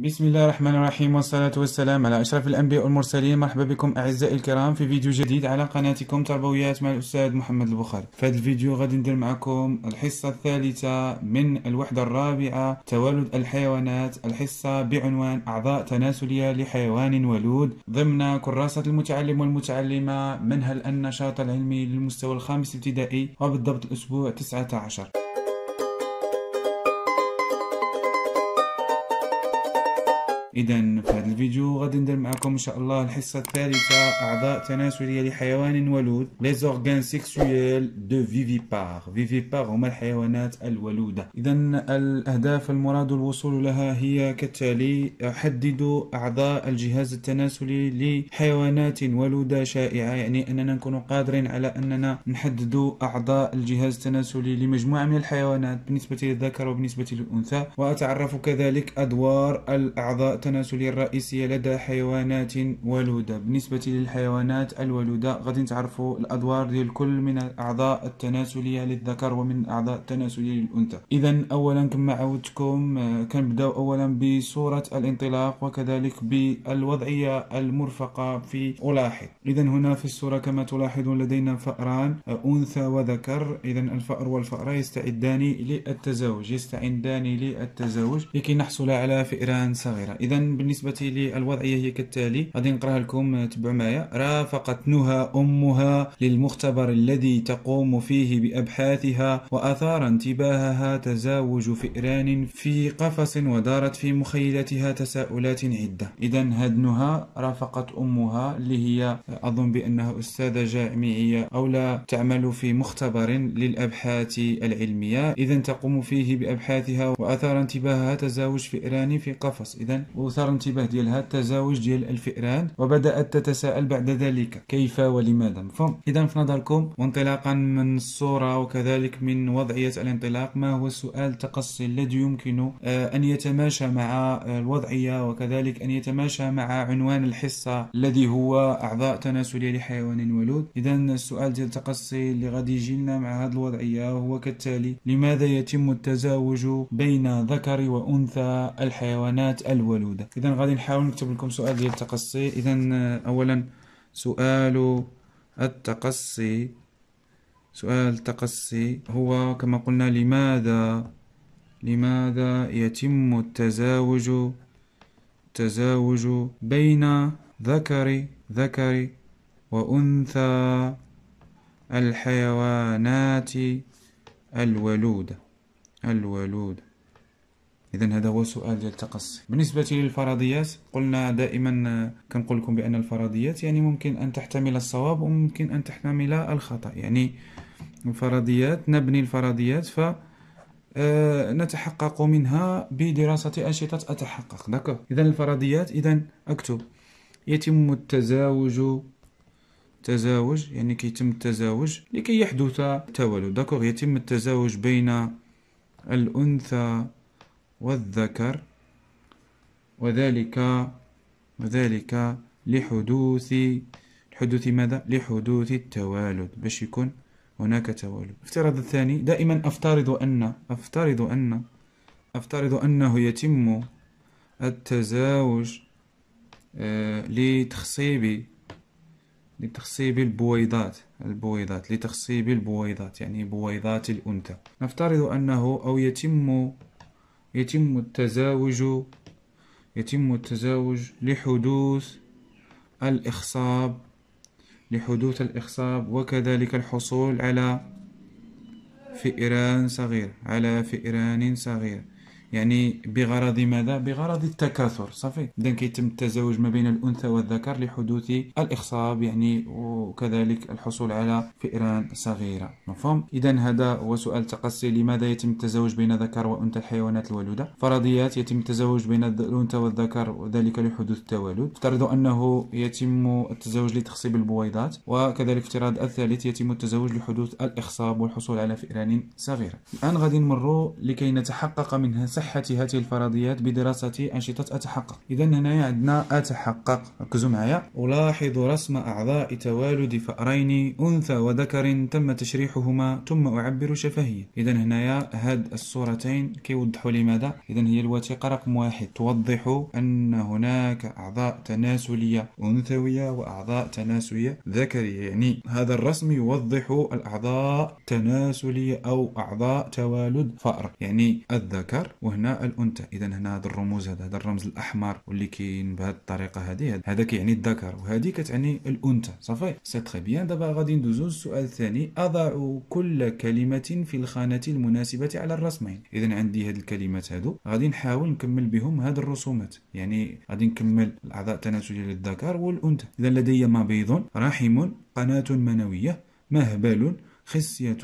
بسم الله الرحمن الرحيم والصلاة والسلام على أشرف الأنبياء والمرسلين مرحبا بكم أعزائي الكرام في فيديو جديد على قناتكم تربويات مع الأستاذ محمد البخاري في هذا الفيديو غادي ندير معكم الحصة الثالثة من الوحدة الرابعة توالد الحيوانات الحصة بعنوان أعضاء تناسلية لحيوان ولود ضمن كراسة المتعلم والمتعلمة منهل النشاط العلمي للمستوى الخامس ابتدائي وبالضبط الأسبوع 19 اذا في هذا الفيديو غادي ندير معكم ان شاء الله الحصه الثالثه اعضاء تناسليه لحيوان ولود لي زورغان سيكسويل دو فيفيبار فيفيبار هما الحيوانات الولوده اذا الاهداف المراد الوصول لها هي كالتالي حدد اعضاء الجهاز التناسلي لحيوانات ولوده شائعه يعني اننا نكون قادرين على اننا نحدد اعضاء الجهاز التناسلي لمجموعه من الحيوانات بالنسبه للذكر وبالنسبه للانثى واتعرف كذلك ادوار الاعضاء التناسل الرئيسي لدى حيوانات ولودة بالنسبة للحيوانات الولودة غادي نتعرفوا الأدوار ديال كل من الأعضاء التناسلية للذكر ومن الأعضاء التناسلية للأنثى إذا أولا كما عودتكم آه، كنبداو أولا بصورة الانطلاق وكذلك بالوضعية المرفقة في ألاحظ إذا هنا في الصورة كما تلاحظون لدينا فأران آه، أنثى وذكر إذا الفأر والفأرة يستعدان للتزاوج يستعدان للتزاوج لكي نحصل على فئران صغيرة إذا اذا بالنسبه للوضعيه هي كالتالي غادي نقراها لكم آه، تبعوا معايا رافقت نهى امها للمختبر الذي تقوم فيه بابحاثها واثار انتباهها تزاوج فئران في قفص ودارت في مخيلتها تساؤلات عده اذا هاد نهى رافقت امها اللي هي آه، اظن بانها استاذه جامعيه او لا تعمل في مختبر للابحاث العلميه اذا تقوم فيه بابحاثها واثار انتباهها تزاوج فئران في قفص اذا وثار انتباه ديالها التزاوج ديال الفئران وبدأت تتساءل بعد ذلك كيف ولماذا مفهوم إذا في نظركم وانطلاقا من الصورة وكذلك من وضعية الانطلاق ما هو السؤال التقصي الذي يمكن آه، أن يتماشى مع الوضعية وكذلك أن يتماشى مع عنوان الحصة الذي هو أعضاء تناسلية لحيوان ولود إذا السؤال ديال التقصي اللي غادي يجي لنا مع هذه الوضعية هو كالتالي لماذا يتم التزاوج بين ذكر وأنثى الحيوانات الولود موجوده إذا غادي نحاول نكتب لكم سؤال ديال التقصي إذا آه، أولا سؤال التقصي سؤال التقصي هو كما قلنا لماذا لماذا يتم التزاوج تزاوج بين ذكر ذكر وأنثى الحيوانات الولودة الولودة اذا هذا هو سؤال ديال التقصي بالنسبه للفرضيات قلنا دائما آه، كنقول لكم بان الفرضيات يعني ممكن ان تحتمل الصواب وممكن ان تحتمل الخطا يعني الفرضيات نبني الفرضيات ف آه، نتحقق منها بدراسة أنشطة أتحقق ذكر إذا الفرضيات إذا أكتب يتم التزاوج تزاوج يعني كيتم التزاوج لكي يحدث تولد داكوغ يتم التزاوج بين الأنثى والذكر وذلك وذلك لحدوث لحدوث ماذا؟ لحدوث التوالد باش يكون هناك توالد الافتراض الثاني دائما أفترض أن أفترض أن أفترض أنه يتم التزاوج آه، لتخصيب لتخصيب البويضات البويضات لتخصيب البويضات يعني بويضات الأنثى نفترض أنه أو يتم يتم التزاوج يتم التزاوج لحدوث الإخصاب لحدوث الإخصاب وكذلك الحصول على فئران صغير على فئران صغير يعني بغرض ماذا؟ بغرض التكاثر صافي إذا كيتم التزاوج ما بين الأنثى والذكر لحدوث الإخصاب يعني وكذلك الحصول على فئران صغيرة مفهوم؟ إذا هذا هو سؤال تقصي لماذا يتم التزاوج بين ذكر وأنثى الحيوانات الولودة؟ فرضيات يتم التزاوج بين الأنثى والذكر وذلك لحدوث التوالد افترض أنه يتم التزاوج لتخصيب البويضات وكذلك افتراض الثالث يتم التزاوج لحدوث الإخصاب والحصول على فئران صغيرة الآن غادي نمروا لكي نتحقق منها صحة هذه الفرضيات بدراسة أنشطة أتحقق إذا هنا عندنا أتحقق ركزوا معايا ألاحظ رسم أعضاء توالد فأرين أنثى وذكر تم تشريحهما ثم أعبر شفهيا إذا هنايا هاد الصورتين كيوضحوا لي ماذا إذا هي الوثيقة رقم واحد توضح أن هناك أعضاء تناسلية أنثوية وأعضاء تناسلية ذكرية يعني هذا الرسم يوضح الأعضاء تناسلية أو أعضاء توالد فأر يعني الذكر وهنا الانثى اذا هنا هذا الرموز هذا هذا الرمز الاحمر واللي كاين بهذه الطريقه هذه هذا كيعني الذكر وهذه كتعني الانثى صافي سي تري بيان دابا غادي ندوزو للسؤال الثاني اضع كل كلمه في الخانه المناسبه على الرسمين اذا عندي هاد الكلمات هادو غادي نحاول نكمل بهم هاد الرسومات يعني غادي نكمل الاعضاء التناسليه للذكر والانثى اذا لدي ما بيض رحم قناه منويه مهبل خصيه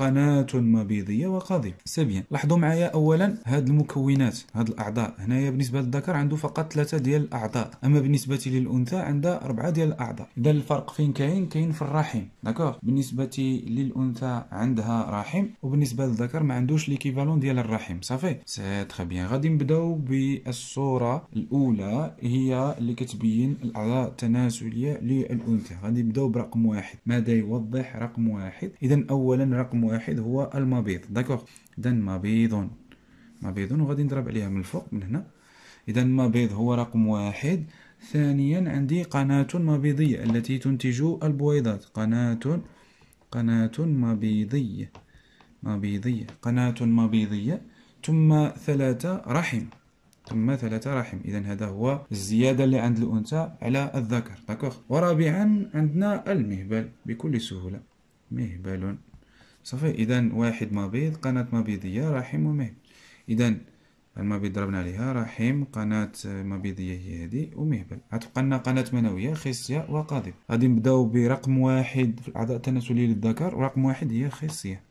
قناة مبيضية وقضيب سبيا لاحظوا معايا أولا هاد المكونات هاد الأعضاء هنايا بالنسبة للذكر عنده فقط ثلاثة ديال الأعضاء أما بالنسبة للأنثى عندها أربعة ديال الأعضاء إذا الفرق فين كاين كاين في الرحم داكوغ بالنسبة للأنثى عندها رحم وبالنسبة للذكر ما عندوش ليكيفالون ديال الرحم صافي سي تري بيان غادي نبداو بالصورة الأولى هي اللي كتبين الأعضاء التناسلية للأنثى غادي نبداو برقم واحد ماذا يوضح رقم واحد إذا أولا رقم واحد هو المبيض داكوغ اذا مبيض مبيض وغادي نضرب عليها من الفوق من هنا اذا مبيض هو رقم واحد ثانيا عندي قناة مبيضية التي تنتج البويضات قناة قناة مبيضية مبيضية قناة مبيضية ثم ثلاثة رحم ثم ثلاثة رحم إذا هذا هو الزيادة اللي عند الأنثى على الذكر داكوغ ورابعا عندنا المهبل بكل سهولة مهبل صافي اذا واحد مبيض قناة مبيضية رحم ومهب اذا المبيض ضربنا عليها رحم قناة مبيضية هي هادي ومهبل غتبقى لنا قناة منوية خصية وقاذف غادي نبداو برقم واحد في الأعضاء التناسلية للذكر ورقم واحد هي خصية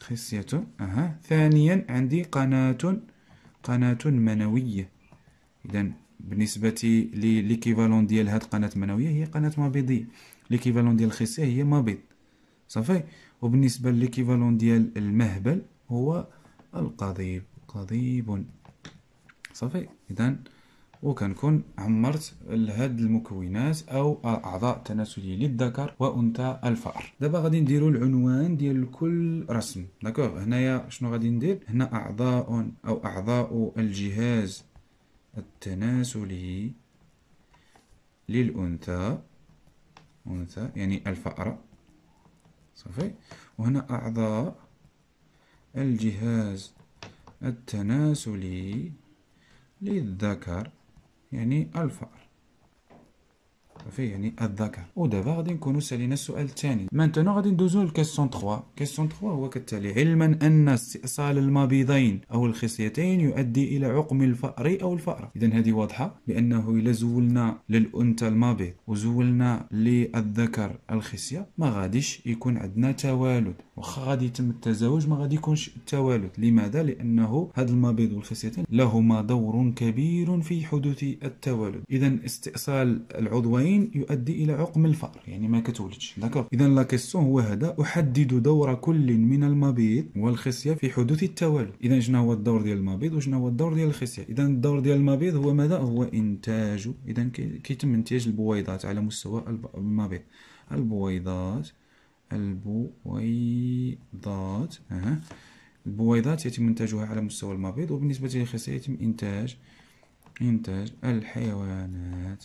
خصية أها ثانيا عندي قناة قناة منوية إذا بالنسبة ليكيفالون ديال هاد القناة المنوية هي قناة مبيضية ليكيفالون ديال الخصية هي مبيض صافي وبالنسبة لكيفالون ديال المهبل هو القضيب قضيب صافي إذا وكنكون عمرت هاد المكونات او الاعضاء تناسليه للذكر وانثى الفأر دابا غادي نديرو العنوان ديال كل رسم داكوغ هنايا شنو غادي ندير هنا اعضاء او اعضاء الجهاز التناسلي للانثى انثى يعني الفأرة صافي وهنا أعضاء الجهاز التناسلي للذكر يعني الفأر صافي يعني الذكر ودابا غادي نكونوا سالينا السؤال الثاني مانتونو غادي ندوزو للكيسيون 3 كيسيون 3 هو كالتالي علما ان استئصال المبيضين او الخصيتين يؤدي الى عقم الفأر او الفأرة اذا هذه واضحه بانه الا زولنا للانثى المبيض وزولنا للذكر الخصيه ما غاديش يكون عندنا توالد واخا غادي يتم التزاوج ما غادي يكونش التوالد لماذا لانه هذا المبيض والفسيتين لهما دور كبير في حدوث التوالد اذا استئصال العضوين يؤدي الى عقم الفار يعني ما كتولدش داكوغ اذا لا كيسيون هو هذا احدد دور كل من المبيض والخصيه في حدوث التوالد اذا شنو هو الدور ديال المبيض وشنو هو الدور ديال الخصيه اذا الدور ديال المبيض هو ماذا هو انتاج اذا كيتم انتاج البويضات على مستوى المبيض البويضات البويضات أه. البويضات يتم إنتاجها على مستوى المبيض وبالنسبة للخسائر يتم إنتاج إنتاج الحيوانات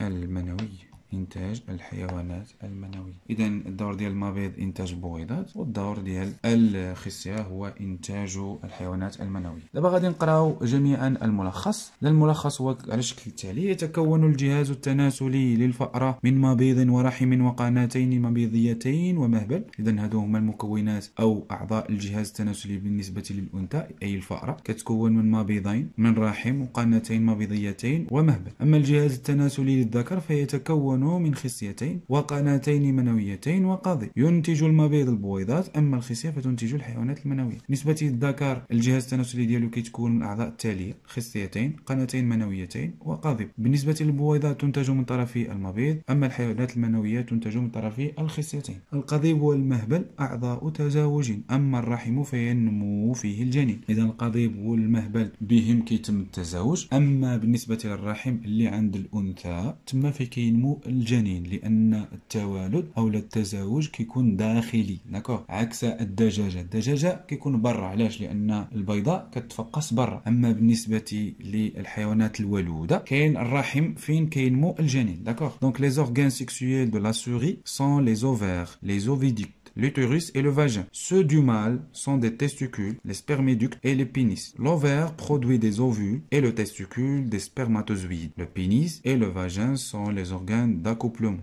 المنوية إنتاج الحيوانات المنوية إذا الدور ديال المبيض إنتاج البويضات والدور ديال الخصية هو إنتاج الحيوانات المنوية دابا غادي نقراو جميعا الملخص الملخص هو على الشكل التالي يتكون الجهاز التناسلي للفأرة من مبيض ورحم وقناتين مبيضيتين ومهبل إذا هادو هما المكونات أو أعضاء الجهاز التناسلي بالنسبة للأنثى أي الفأرة كتكون من مبيضين من رحم وقناتين مبيضيتين ومهبل أما الجهاز التناسلي للذكر فيتكون منه من خصيتين وقناتين منويتين وقاضي ينتج المبيض البويضات أما الخصية فتنتج الحيوانات المنوية بالنسبة للذكر الجهاز التناسلي ديالو كيتكون من الأعضاء التالية خصيتين قناتين منويتين وقاضب بالنسبة للبويضات تنتج من طرف المبيض أما الحيوانات المنوية تنتج من طرف الخصيتين القضيب والمهبل أعضاء تزاوج أما الرحم فينمو فيه الجنين إذا القضيب والمهبل بهم كيتم التزاوج أما بالنسبة للرحم اللي عند الأنثى تما كينمو الجنين لان التوالد او التزاوج كيكون داخلي داكوغ عكس الدجاجه الدجاجه كيكون برا علاش لان البيضاء كتفقس برا اما بالنسبه للحيوانات الولوده كاين الرحم فين كينمو الجنين داكوغ دونك لي زورغان سيكسييل دو لا سوري سون لي اوفير لي اوفيديك l'utérus et le vagin. Ceux du mâle sont des testicules, les sperméducs et les pénis. L'ovaire produit des ovules et le testicule des spermatozoïdes. Le pénis et le vagin sont les organes d'accouplement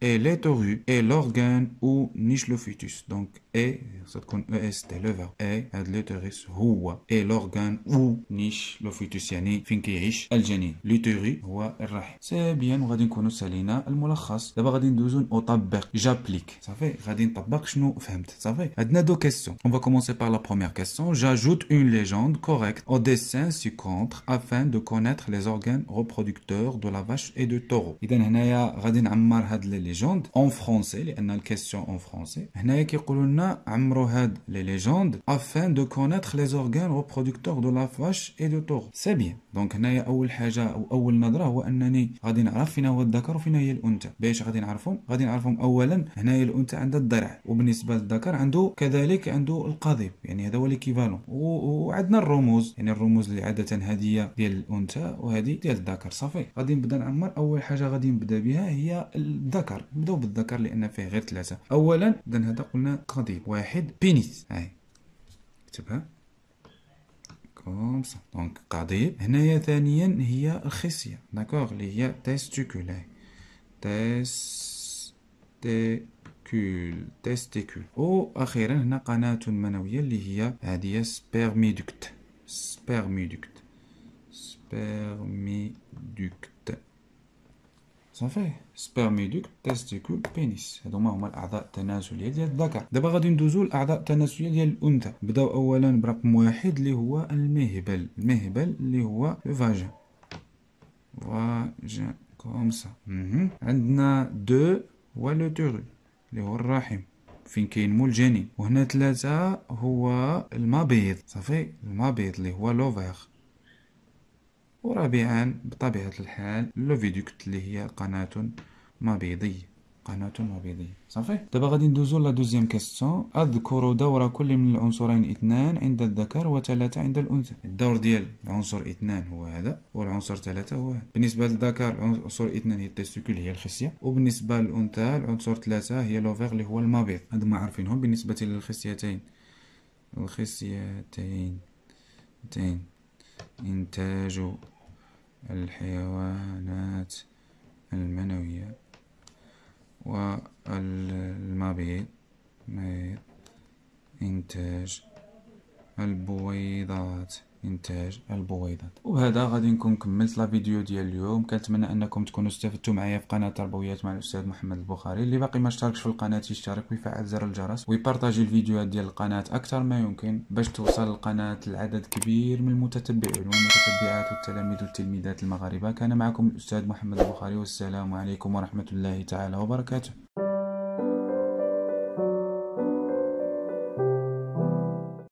et l'utérus est l'organe où niche le fœtus. Donc et c'est e, le verbe et l'utérus هو l'organe où niche le fœtus يعني فين كيعيش الجنين l'utérus هو الرحم سي بيان وغادي نكونوا سالينا الملخص دابا غادي ندوزو نطبق j'applique صافي fait deux questions. On va commencer par la première question. J'ajoute une légende correcte au dessin ci-contre afin de connaître les organes reproducteurs de la vache et du taureau. les légendes en français, une question en français. les légendes afin de connaître les organes reproducteurs de la vache et du taureau. C'est bien. Donc, اول حاجه او اول نظره هو انني غادي نعرف فين هو الذكر وفين هي الانثى باش غادي نعرفهم غادي نعرفهم اولا هنايا الانثى عندها الدرع وبالنسبه للذكر عنده كذلك عنده القضيب يعني هذا هو ليكيفالون وعندنا الرموز يعني الرموز اللي عاده هديه ديال الانثى وهذه ديال الذكر صافي غادي نبدا نعمر اول حاجه غادي نبدا بها هي الذكر نبداو بالذكر لان فيه غير ثلاثه اولا اذا هذا قلنا قضيب واحد بينيس هاي كتبها كومسا دونك قضيب هنايا ثانيا هي الخصيه داكوغ اللي هي تيستيكولاي تيس تي تيستيكول تيستيكول واخيرا هنا قناه منويه اللي هي هذه سبيرميدكت سبيرميدكت سبيرميدكت صافي سبيرميدكت تيستيكول بينيس هادو هما الاعضاء التناسليه ديال الذكر دابا غادي ندوزو الاعضاء التناسليه ديال الانثى نبداو اولا برقم واحد اللي هو المهبل المهبل اللي هو الفاجا فاجا كومسا عندنا دو و لو تورو اللي هو الرحم فين كاين مول الجنين وهنا ثلاثة هو المبيض صافي المبيض اللي هو لوفيغ ورابعا بطبيعة الحال لوفيدوكت اللي هي قناة مبيضية قناة مبيضيه صافي دابا غادي ندوزو لا دوزيام كيستيون اذكر دور كل من العنصرين اثنان عند الذكر وثلاثة عند الانثى الدور ديال العنصر اثنان هو هذا والعنصر ثلاثة هو هذا بالنسبة للذكر العنصر اثنان هي التستيكول هي الخصية وبالنسبة للانثى العنصر ثلاثة هي لوفيغ اللي هو المبيض هاد ما عارفينهم بالنسبة للخصيتين الخصيتين تين إنتاج الحيوانات المنوية والمبيض إنتاج البويضات انتاج البويضات وبهذا غادي نكون كملت لا فيديو ديال اليوم كنتمنى انكم تكونوا استفدتوا معايا في قناه تربويات مع الاستاذ محمد البخاري اللي باقي ما اشتركش في القناه يشترك ويفعل زر الجرس ويبارطاجي الفيديوهات ديال القناه اكثر ما يمكن باش توصل القناه لعدد كبير من المتتبعين والمتتبعات والتلاميذ والتلميذات المغاربه كان معكم الاستاذ محمد البخاري والسلام عليكم ورحمه الله تعالى وبركاته